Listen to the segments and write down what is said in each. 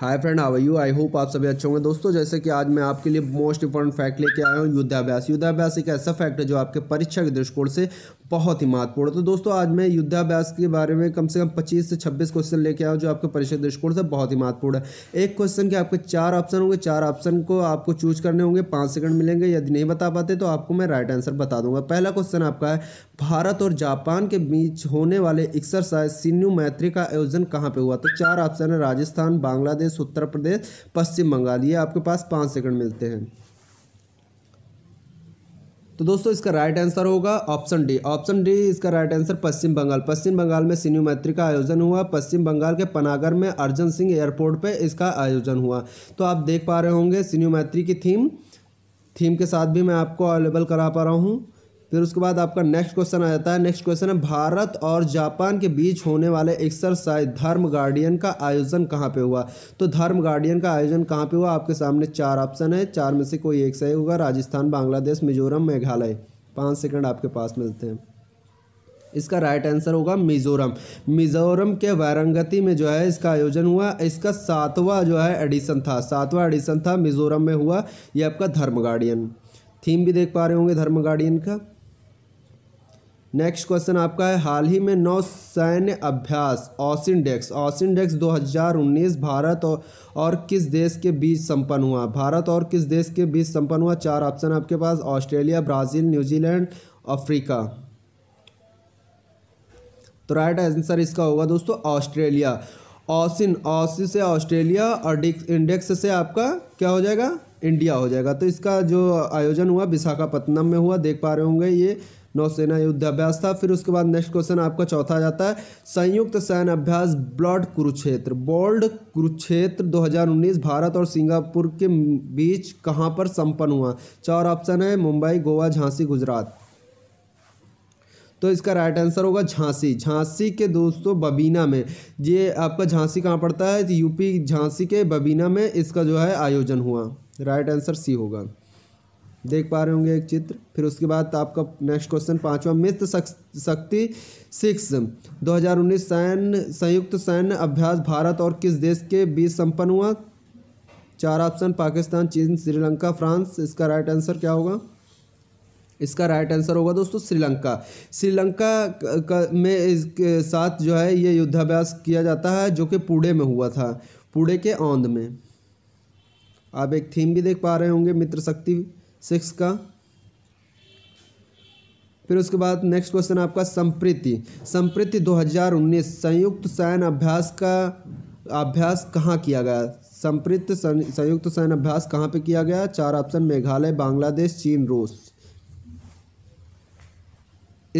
hi friend how are you I hope आप सभी अच्छे होंगे दोस्तों जैसे कि आज मैं आपके लिए मोस्ट इंपॉर्टेंट फैक्ट लेके आया हूँ युद्धाभ्यास युद्धाभ्यास एक ऐसा फैक्ट है जो आपके परीक्षा के दृष्टिकोण से बहुत ही महत्वपूर्ण तो दोस्तों आज मैं युद्धाभ्यास के बारे में कम से कम 25 से 26 क्वेश्चन लेके आया जो आपके परीक्षा दृष्टिकोण से बहुत ही महत्वपूर्ण है एक क्वेश्चन के आपके चार ऑप्शन होंगे चार ऑप्शन को आपको चूज करने होंगे पाँच सेकंड मिलेंगे यदि नहीं बता पाते तो आपको मैं राइट आंसर बता दूंगा पहला क्वेश्चन आपका है भारत और जापान के बीच होने वाले एक्सरसाइज सिन्यू मैत्री का आयोजन कहाँ पर हुआ तो चार ऑप्शन है राजस्थान बांग्लादेश उत्तर प्रदेश पश्चिम बंगाल ये आपके पास पाँच सेकंड मिलते हैं तो दोस्तों इसका राइट आंसर होगा ऑप्शन डी ऑप्शन डी इसका राइट आंसर पश्चिम बंगाल पश्चिम बंगाल में सिन्यू मैत्री का आयोजन हुआ पश्चिम बंगाल के पनागर में अर्जन सिंह एयरपोर्ट पे इसका आयोजन हुआ तो आप देख पा रहे होंगे सिन्यू मैत्री की थीम थीम के साथ भी मैं आपको अवेलेबल करा पा रहा हूँ फिर उसके बाद आपका नेक्स्ट क्वेश्चन आ जाता है नेक्स्ट क्वेश्चन है भारत और जापान के बीच होने वाले एक्सरसाइज धर्म गार्डियन का आयोजन कहाँ पे हुआ तो धर्म गार्डियन का आयोजन कहाँ पे हुआ आपके सामने चार ऑप्शन है चार में से कोई एक सही होगा राजस्थान बांग्लादेश मिजोरम मेघालय पाँच सेकेंड आपके पास मिलते हैं इसका राइट आंसर होगा मिजोरम मिजोरम के वारंगती में जो है इसका आयोजन हुआ इसका सातवां जो है एडिशन था सातवां एडिशन था मिजोरम में हुआ ये आपका धर्म गार्डियन थीम भी देख पा रहे होंगे धर्म गार्डियन का नेक्स्ट क्वेश्चन आपका है हाल ही में नौ सैन्य अभ्यास ऑसिनडेक्स ऑसिनडेक्स 2019 भारत और, और किस देश के बीच संपन्न हुआ भारत और किस देश के बीच संपन्न हुआ चार ऑप्शन आपके पास ऑस्ट्रेलिया ब्राज़ील न्यूजीलैंड अफ्रीका तो राइट आंसर इसका होगा दोस्तों ऑस्ट्रेलिया ऑसिन ऑसिन से ऑस्ट्रेलिया और इंडेक्स से आपका क्या हो जाएगा इंडिया हो जाएगा तो इसका जो आयोजन हुआ विशाखापत्तनम में हुआ देख पा रहे होंगे ये नौसेना युद्ध अभ्यास था फिर उसके बाद नेक्स्ट क्वेश्चन आपका चौथा आ जाता है संयुक्त सैन्य अभ्यास ब्लॉड कुरुक्षेत्र बोल्ड कुरुक्षेत्र 2019 भारत और सिंगापुर के बीच कहाँ पर संपन्न हुआ चार ऑप्शन है मुंबई गोवा झांसी गुजरात तो इसका राइट आंसर होगा झांसी झांसी के दोस्तों बबीना में ये आपका झांसी कहाँ पड़ता है तो यूपी झांसी के बबीना में इसका जो है आयोजन हुआ राइट आंसर सी होगा देख पा रहे होंगे एक चित्र फिर उसके बाद आपका नेक्स्ट क्वेश्चन पांचवा मित्र शक्ति सिक्स 2019 सैन्य संयुक्त सैन्य अभ्यास भारत और किस देश के बीच संपन्न हुआ चार ऑप्शन पाकिस्तान चीन श्रीलंका फ्रांस इसका राइट आंसर क्या होगा इसका राइट आंसर होगा दोस्तों श्रीलंका श्रीलंका में इसके साथ जो है ये युद्धाभ्यास किया जाता है जो कि पुणे में हुआ था पुणे के औंध में आप एक थीम भी देख पा रहे होंगे मित्र शक्ति सिक्स का फिर उसके बाद नेक्स्ट क्वेश्चन आपका संप्रीति संप्रीति 2019 संयुक्त शयन अभ्यास का अभ्यास कहाँ किया गया संप्रीत संयुक्त शयन अभ्यास कहाँ पे किया गया चार ऑप्शन मेघालय बांग्लादेश चीन रूस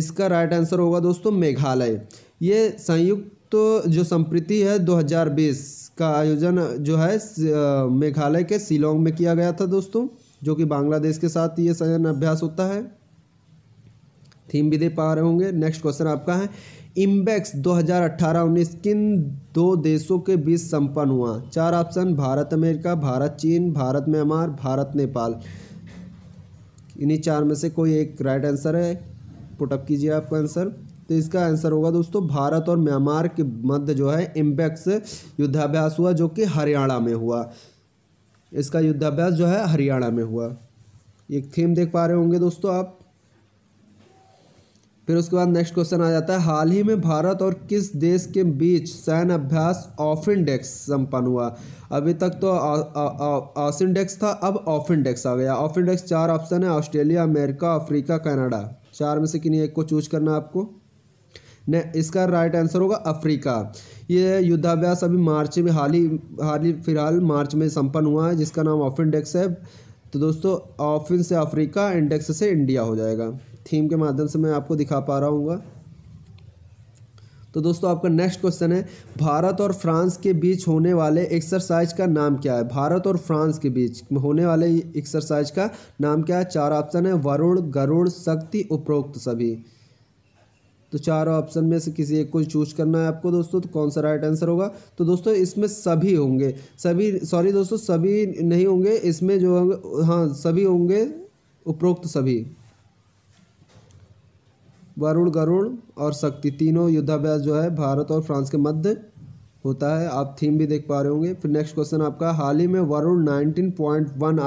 इसका राइट आंसर होगा दोस्तों मेघालय ये संयुक्त जो संप्रीति है 2020 का आयोजन जो है मेघालय के शिलोंग में किया गया था दोस्तों जो कि बांग्लादेश के साथ ये सैन्य अभ्यास होता है थीम भी दे पा रहे होंगे नेक्स्ट क्वेश्चन आपका है इम्बेक्स 2018-19 किन दो देशों के बीच संपन्न हुआ चार ऑप्शन भारत अमेरिका भारत चीन भारत म्यांमार भारत नेपाल इन्हीं चार में से कोई एक राइट आंसर है पुटअप कीजिए आपका आंसर तो इसका आंसर होगा दोस्तों भारत और म्यांमार के मध्य जो है इम्बेक्स युद्धाभ्यास हुआ जो कि हरियाणा में हुआ इसका युद्धाभ्यास जो है हरियाणा में हुआ एक थीम देख पा रहे होंगे दोस्तों आप फिर उसके बाद नेक्स्ट क्वेश्चन आ जाता है हाल ही में भारत और किस देश के बीच सैन्य अभ्यास इंडेक्स संपन्न हुआ अभी तक तो ऑसिनडेक्स था अब ऑफ इंडेक्स आ गया ऑफ इंडेक्स चार ऑप्शन है ऑस्ट्रेलिया अमेरिका अफ्रीका कनाडा चार में से किन्हीं एक को चूज करना है आपको ने इसका राइट आंसर होगा अफ्रीका ये युद्धाभ्यास अभी मार्च में हाल ही हाल ही फिलहाल मार्च में संपन्न हुआ है जिसका नाम ऑफ इंडेक्स है तो दोस्तों ऑफिन से अफ्रीका इंडेक्स से इंडिया हो जाएगा थीम के माध्यम से मैं आपको दिखा पा रहा हूँ तो दोस्तों आपका नेक्स्ट क्वेश्चन है भारत और फ्रांस के बीच होने वाले एक्सरसाइज का नाम क्या है भारत और फ्रांस के बीच होने वाले एक्सरसाइज का नाम क्या है चार ऑप्शन है वरुण गरुड़ शक्ति उपरोक्त सभी तो चारों ऑप्शन में से किसी एक को चूज करना है आपको दोस्तों तो कौन सा राइट आंसर होगा तो दोस्तों इसमें सभी होंगे सभी सॉरी दोस्तों सभी नहीं होंगे इसमें जो होंगे हाँ सभी होंगे उपरोक्त सभी वरुण गरुण और शक्ति तीनों युद्धाभ्यास जो है भारत और फ्रांस के मध्य होता है आप थीम भी देख पा रहे होंगे फिर नेक्स्ट क्वेश्चन आपका हाल ही में वरुण नाइनटीन वन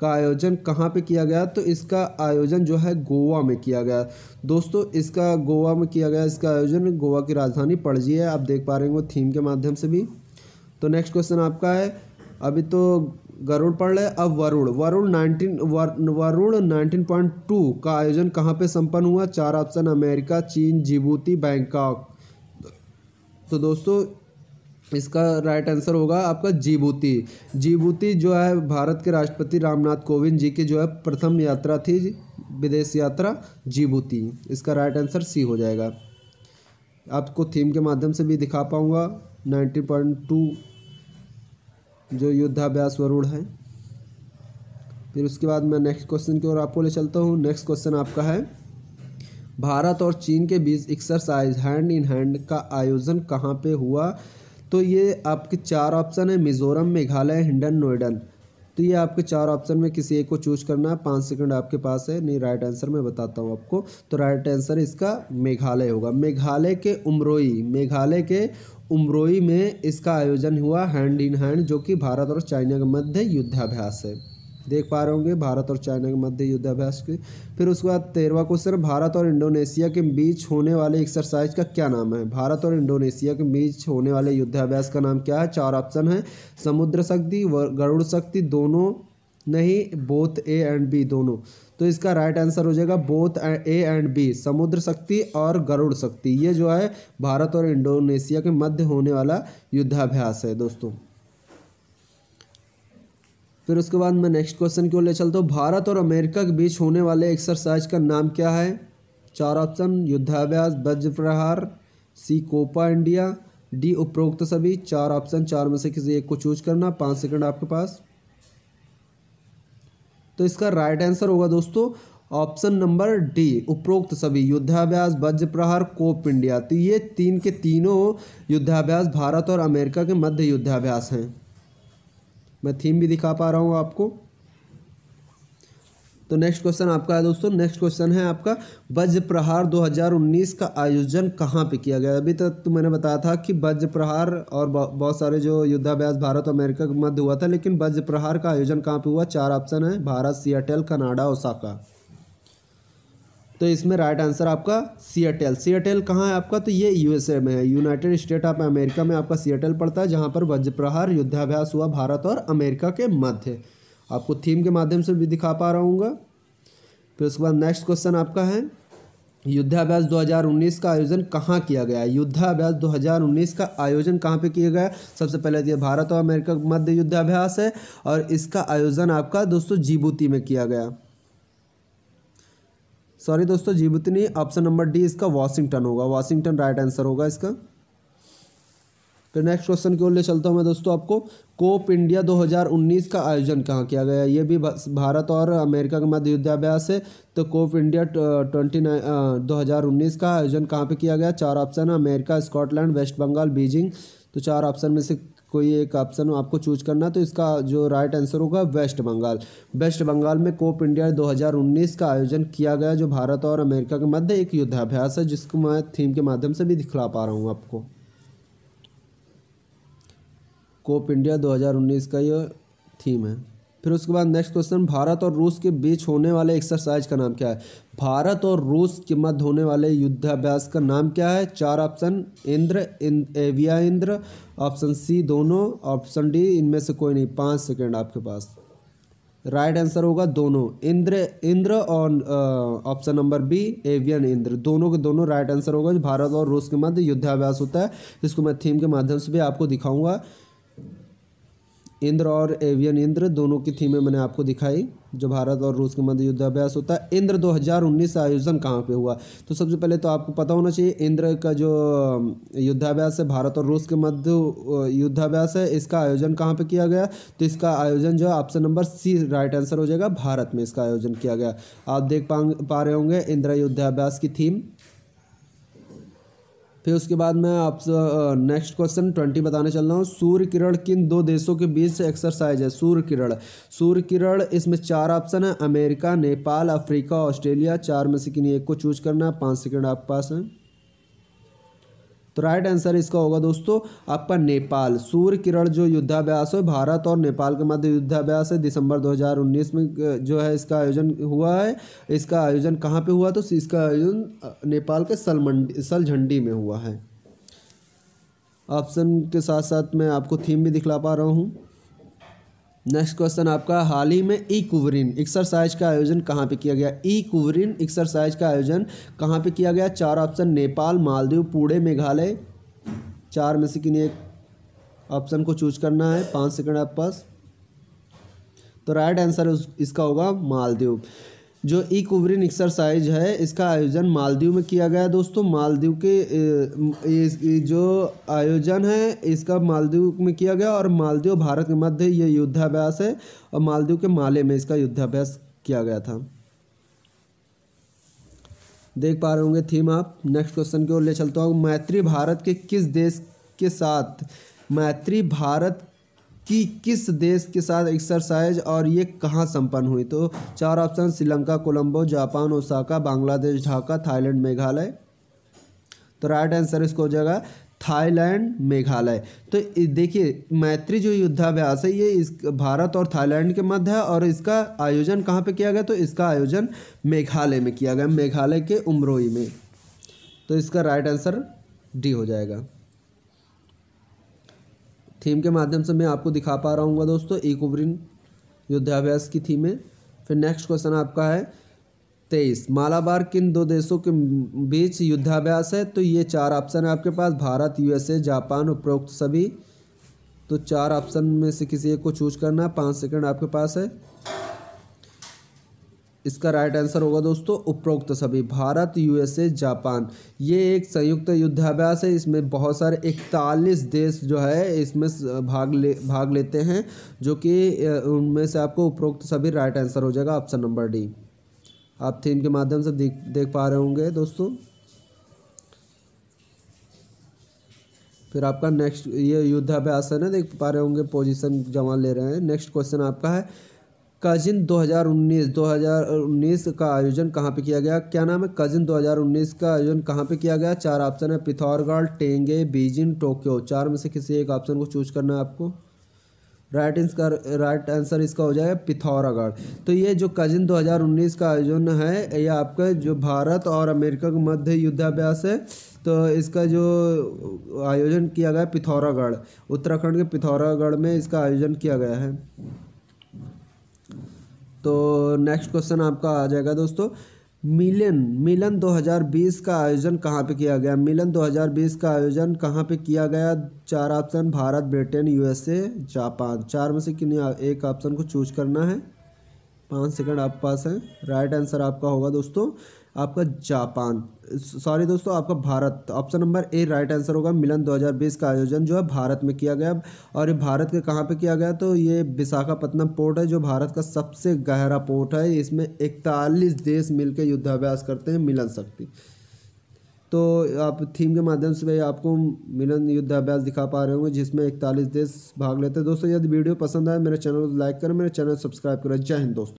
का आयोजन कहाँ पे किया गया तो इसका आयोजन जो है गोवा में किया गया दोस्तों इसका गोवा में किया गया इसका आयोजन गोवा की राजधानी पड़जी है आप देख पा रहे होंगे थीम के माध्यम से भी तो नेक्स्ट क्वेश्चन आपका है अभी तो गरुड़ पढ़ ले अब Varun Varun nineteen Varun nineteen point two का आयोजन कहाँ पे संपन्न हुआ चार ऑप्शन अमेरिका चीन जिबूती बैंकॉक तो दोस्तों इसका राइट आंसर होगा आपका जीबूती जीबूती जो है भारत के राष्ट्रपति रामनाथ कोविंद जी की जो है प्रथम यात्रा थी विदेश यात्रा जीबूती इसका राइट आंसर सी हो जाएगा आपको थीम के माध्यम से भी दिखा पाऊँगा नाइन्टी पॉइंट टू जो युद्धाभ्यास वरुण है फिर उसके बाद मैं नेक्स्ट क्वेश्चन की ओर आपको ले चलता हूँ नेक्स्ट क्वेश्चन आपका है भारत और चीन के बीच एक्सरसाइज हैंड इन हैंड का आयोजन कहाँ पे हुआ तो ये आपके चार ऑप्शन है मिज़ोरम मेघालय हिंडन नोएडन तो ये आपके चार ऑप्शन में किसी एक को चूज करना है पाँच सेकंड आपके पास है नहीं राइट आंसर मैं बताता हूँ आपको तो राइट आंसर इसका मेघालय होगा मेघालय के उमरोई मेघालय के उमरोई में इसका आयोजन हुआ हैंड इन हैंड जो कि भारत और चाइना के मध्य युद्धाभ्यास है देख पा रहे होंगे भारत और चाइना के मध्य युद्धाभ्यास के फिर उसके बाद तेरवा क्वेश्चन भारत और इंडोनेशिया के बीच होने वाले एक्सरसाइज का क्या नाम है भारत और इंडोनेशिया के बीच होने वाले युद्धाभ्यास का नाम क्या है चार ऑप्शन है समुद्र शक्ति व गरुड़ शक्ति दोनों नहीं बोथ ए एंड बी दोनों तो इसका राइट आंसर हो जाएगा बोथ ए एंड बी समुद्र शक्ति और गरुड़ शक्ति ये जो है भारत और इंडोनेशिया के मध्य होने वाला युद्धाभ्यास है दोस्तों फिर उसके बाद मैं नेक्स्ट क्वेश्चन की ओर ले चलता हूँ भारत और अमेरिका के बीच होने वाले एक्सरसाइज का नाम क्या है चार ऑप्शन युद्धाभ्यास वज्र प्रहार सी कोपा इंडिया डी उपरोक्त सभी चार ऑप्शन चार में से किसी एक को चूज करना पाँच सेकंड आपके पास तो इसका राइट आंसर होगा दोस्तों ऑप्शन नंबर डी उपरोक्त सभी युद्धाभ्यास वज्र प्रहार कोप इंडिया तो ये तीन के तीनों युद्धाभ्यास भारत और अमेरिका के मध्य युद्धाभ्यास हैं मैं थीम भी दिखा पा रहा हूँ आपको तो नेक्स्ट क्वेश्चन आपका है दोस्तों नेक्स्ट क्वेश्चन है आपका वज्र प्रहार 2019 का आयोजन कहाँ पे किया गया अभी तक तो मैंने बताया था कि वज्र प्रहार और बहुत सारे जो युद्धाभ्यास भारत और अमेरिका के मध्य हुआ था लेकिन वज्र प्रहार का आयोजन कहाँ पे हुआ चार ऑप्शन है भारत सियाटल कनाडा ओसाका तो इसमें राइट आंसर आपका सियाटेल सियाटेल कहाँ है आपका तो ये यूएसए में है यूनाइटेड स्टेट ऑफ अमेरिका में आपका सियाटेल पड़ता है जहाँ पर वज्रप्रहार युद्धाभ्यास हुआ भारत और अमेरिका के मध्य आपको थीम के माध्यम से भी दिखा पा रहा हूँ फिर उसके बाद नेक्स्ट क्वेश्चन आपका है युद्धाभ्यास 2019 का आयोजन कहाँ किया गया युद्धाभ्यास 2019 का आयोजन कहाँ पे किया गया सबसे पहले तो ये भारत और अमेरिका मध्य युद्धाभ्यास है और इसका आयोजन आपका दोस्तों जीबूती में किया गया सॉरी दोस्तों जीबुतनी ऑप्शन नंबर डी इसका वाशिंगटन होगा वाशिंगटन राइट आंसर होगा इसका फिर नेक्स्ट क्वेश्चन की ओर ले चलता हूँ मैं दोस्तों आपको कोप इंडिया 2019 का आयोजन कहाँ किया गया ये भी भारत और अमेरिका के मध्य युद्धाभ्यास है तो कोप इंडिया ट्वेंटी नाइन का आयोजन कहाँ पे किया गया चार ऑप्शन है America Scotland West Bengal Beijing तो चार ऑप्शन में से कोई एक ऑप्शन आपको चूज करना तो इसका जो राइट आंसर होगा वेस्ट बंगाल वेस्ट बंगाल में कोप इंडिया 2019 का आयोजन किया गया जो भारत और अमेरिका के मध्य एक युद्धाभ्यास है जिसको मैं थीम के माध्यम से भी दिखला पा रहा हूँ आपको कोप इंडिया 2019 का ये थीम है फिर उसके बाद नेक्स्ट क्वेश्चन भारत और रूस के बीच होने वाले एक्सरसाइज का नाम क्या है भारत और रूस के मध्य होने वाले युद्धाभ्यास का नाम क्या है चार option Indra Avia Indra option C दोनों ऑप्शन डी इनमें से कोई नहीं पाँच सेकेंड आपके पास राइट आंसर होगा दोनों इंद्र इंद्र और option number B Avia Indra दोनों के दोनों राइट आंसर होगा भारत और रूस के मध्य युद्धाभ्यास होता है इसको मैं थीम के माध्यम से भी आपको दिखाऊंगा इंद्र और एवियन इंद्र दोनों की थीमें मैंने आपको दिखाई जो भारत और रूस के मध्य युद्धाभ्यास होता है इंद्र 2019 का आयोजन कहाँ पे हुआ तो सबसे पहले तो आपको पता होना चाहिए इंद्र का जो युद्धाभ्यास है भारत और रूस के मध्य युद्धाभ्यास है इसका आयोजन कहाँ पे किया गया तो इसका आयोजन जो है option number C right answer हो जाएगा भारत में इसका आयोजन किया गया आप देख पा पा रहे होंगे इंद्र युद्धाभ्यास की थीम फिर उसके बाद मैं आपसे नेक्स्ट क्वेश्चन ट्वेंटी बताने चल रहा हूँ सूर्य किरण किन दो देशों के बीच एक्सरसाइज है सूर्य किरण सूर्य किरण इसमें चार ऑप्शन है अमेरिका नेपाल अफ्रीका ऑस्ट्रेलिया चार में से किन एक को चूज करना है पाँच सेकेंड आपके पास हैं तो राइट आंसर इसका होगा दोस्तों आपका नेपाल सूर्य किरण जो युद्धाभ्यास है भारत और नेपाल के मध्य युद्धाभ्यास है दिसंबर 2019 में जो है इसका आयोजन हुआ है इसका आयोजन कहाँ पे हुआ तो इसका आयोजन नेपाल के सलमंडी सलझंडी में हुआ है ऑप्शन के साथ साथ मैं आपको थीम भी दिखला पा रहा हूँ नेक्स्ट क्वेश्चन आपका हाल ही में ई कुवरिन एक्सरसाइज का आयोजन कहाँ पे किया गया ई कुवरिन एक्सरसाइज का आयोजन कहाँ पे किया गया चार ऑप्शन नेपाल मालदीव पुणे मेघालय चार में से किन एक ऑप्शन को चूज करना है पाँच सेकंड आपके पास तो राइट आंसर इसका होगा मालदीव जो ई कुवरिन एक्सरसाइज है इसका आयोजन मालदीव में किया गया दोस्तों मालदीव के ए, ए, जो आयोजन है इसका मालदीव में किया गया और मालदीव भारत के मध्य ये युद्धाभ्यास है और मालदीव के माले में इसका युद्धाभ्यास किया गया था देख पा रहे होंगे थीम आप नेक्स्ट क्वेश्चन की ओर ले चलता हूँ मैत्री भारत के किस देश के साथ मैत्री भारत कि किस देश के साथ एक्सरसाइज और ये कहाँ संपन्न हुई तो चार option Sri Lanka Colombo Japan Osaka Bangladesh Dhaka Thailand Meghalaya तो राइट आंसर इसको हो जाएगा थाईलैंड मेघालय तो देखिए मैत्री जो युद्धाभ्यास है ये इस भारत और थाईलैंड के मध्य है और इसका आयोजन कहाँ पे किया गया तो इसका आयोजन मेघालय में किया गया मेघालय के उमरोई में तो इसका राइट आंसर डी हो जाएगा थीम के माध्यम से मैं आपको दिखा पा रहा हूँ दोस्तों इकोब्रिन युद्धाभ्यास की थीम है फिर नेक्स्ट क्वेश्चन आपका है तेईस मालाबार किन दो देशों के बीच युद्धाभ्यास है तो ये चार ऑप्शन है आपके पास भारत यूएसए जापान उपरोक्त सभी तो चार ऑप्शन में से किसी एक को चूज करना है पाँच सेकंड आपके पास है इसका राइट आंसर होगा दोस्तों उपरोक्त सभी भारत यूएसए जापान ये एक संयुक्त युद्धाभ्यास है इसमें बहुत सारे इकतालीस देश जो है इसमें भाग ले भाग लेते हैं जो कि उनमें से आपको उपरोक्त सभी राइट आंसर हो जाएगा ऑप्शन नंबर डी आप थीम के माध्यम से देख देख पा रहे होंगे दोस्तों फिर आपका नेक्स्ट ये युद्धाभ्यास है ना देख पा रहे होंगे पोजीशन जमा ले रहे हैं नेक्स्ट क्वेश्चन आपका है कजिन 2019 2019 का आयोजन कहाँ पे किया गया क्या नाम है कजिन 2019 का आयोजन कहाँ पे किया गया चार ऑप्शन है पिथौरगढ़ टेंगे बीजिंग टोक्यो चार में से किसी एक ऑप्शन को चूज करना है आपको राइट इसका राइट आंसर इसका हो जाएगा पिथौरागढ़ तो ये जो कजिन 2019 का आयोजन है ये आपका जो भारत और अमेरिका के मध्य युद्धाभ्यास है तो इसका जो आयोजन किया गया पिथौरागढ़ उत्तराखंड के पिथौरागढ़ में इसका आयोजन किया गया है तो नेक्स्ट क्वेश्चन आपका आ जाएगा दोस्तों मिलन मिलन 2020 का आयोजन कहाँ पे किया गया मिलन 2020 का आयोजन कहाँ पे किया गया चार option Bharat Britain USA Japan चार में से किन एक ऑप्शन को चूज करना है पाँच सेकंड आप पास हैं राइट आंसर आपका होगा दोस्तों आपका जापान सॉरी दोस्तों आपका Bharat option number A right answer होगा मिलन 2020 का आयोजन जो है भारत में किया गया और ये भारत के कहाँ पे किया गया तो ये विशाखापत्तनम पोर्ट है जो भारत का सबसे गहरा पोर्ट है इसमें इकतालीस देश मिलकर युद्धाभ्यास करते हैं मिलन शक्ति तो आप थीम के माध्यम से आपको मिलन युद्धाभ्यास दिखा पा रहे होंगे जिसमें इकतालीस देश भाग लेते हैं दोस्तों यदि वीडियो पसंद आए मेरे चैनल को लाइक करें मेरे चैनल सब्सक्राइब करें जय हिंद दोस्तों